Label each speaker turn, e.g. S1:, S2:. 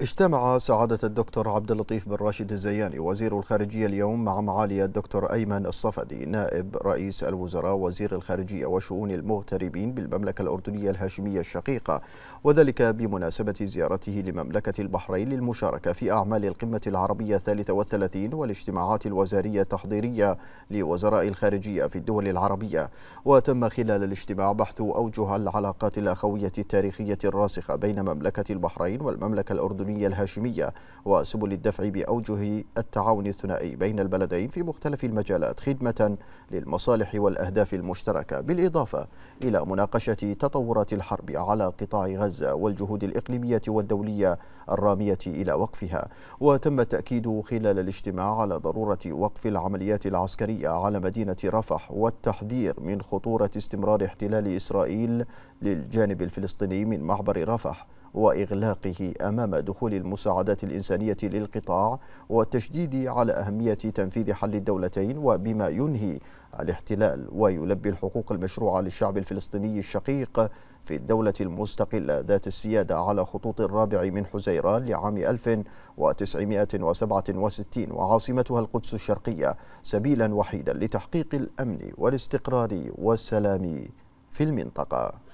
S1: اجتمع سعادة الدكتور عبد اللطيف بن راشد الزياني وزير الخارجية اليوم مع معالي الدكتور أيمن الصفدي نائب رئيس الوزراء وزير الخارجية وشؤون المغتربين بالمملكة الأردنية الهاشمية الشقيقة وذلك بمناسبة زيارته لمملكة البحرين للمشاركة في أعمال القمة العربية الثالثة والثلاثين والاجتماعات الوزارية التحضيرية لوزراء الخارجية في الدول العربية وتم خلال الاجتماع بحث أوجه العلاقات الأخوية التاريخية الراسخة بين مملكة البحرين والمملكة الأردنية العالمية الهاشمية وسبل الدفع بأوجه التعاون الثنائي بين البلدين في مختلف المجالات خدمة للمصالح والأهداف المشتركة بالإضافة إلى مناقشة تطورات الحرب على قطاع غزة والجهود الإقليمية والدولية الرامية إلى وقفها وتم التأكيد خلال الاجتماع على ضرورة وقف العمليات العسكرية على مدينة رفح والتحذير من خطورة استمرار احتلال إسرائيل للجانب الفلسطيني من معبر رفح وإغلاقه أمام دخول المساعدات الإنسانية للقطاع والتشديد على أهمية تنفيذ حل الدولتين وبما ينهي الاحتلال ويلبي الحقوق المشروعة للشعب الفلسطيني الشقيق في الدولة المستقلة ذات السيادة على خطوط الرابع من حزيران لعام 1967 وعاصمتها القدس الشرقية سبيلا وحيدا لتحقيق الأمن والاستقرار والسلام في المنطقة